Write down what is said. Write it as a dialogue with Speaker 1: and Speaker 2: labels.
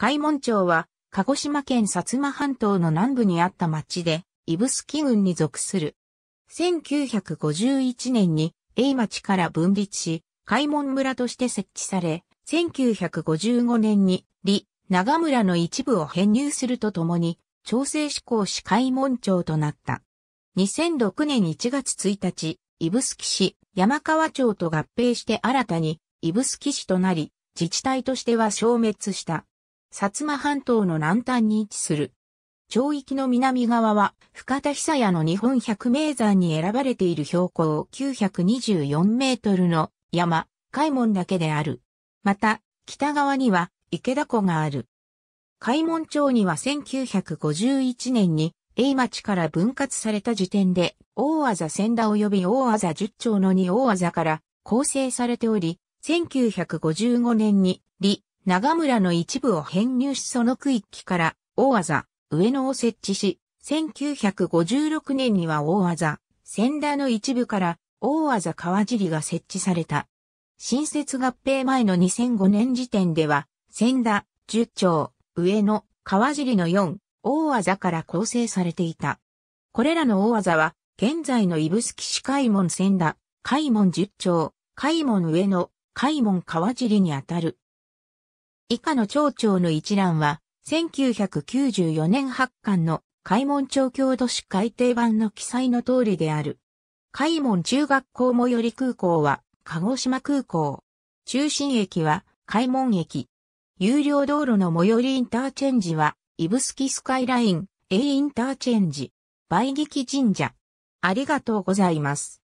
Speaker 1: 海門町
Speaker 2: は、鹿児島県薩摩半島の南部にあった町で、スキ郡に属する。1951年に、永町から分立し、海門村として設置され、1955年に、李、長村の一部を編入するとともに、調整施行し海門町となった。2006年1月1日、スキ市、山川町と合併して新たに、スキ市となり、自治体としては消滅した。薩摩半島の南端に位置する。町域の南側は、深田久也の日本百名山に選ばれている標高924メートルの山、開門岳である。また、北側には池田湖がある。開門町には1951年に、永町から分割された時点で、大技千田及び大技十町の二大技から構成されており、1955年に、李、長村の一部を編入しその区域から大技、上野を設置し、1956年には大技、千田の一部から大技川尻が設置された。新設合併前の2005年時点では、千田、十丁、上野、川尻の4、大技から構成されていた。これらの大技は、現在の指宿市海門千田、海門十丁、海門上野、海門川尻にあたる。以下の町長の一覧は、1994年発刊の開門町郷都市改定版の記載の通りである。開門中学校最寄り空港は、鹿児島空港。中心駅は、開門駅。有料道路の最寄りインターチェンジは、イブスカイライン、A インターチェンジ、梅劇神社。
Speaker 1: ありがとうございます。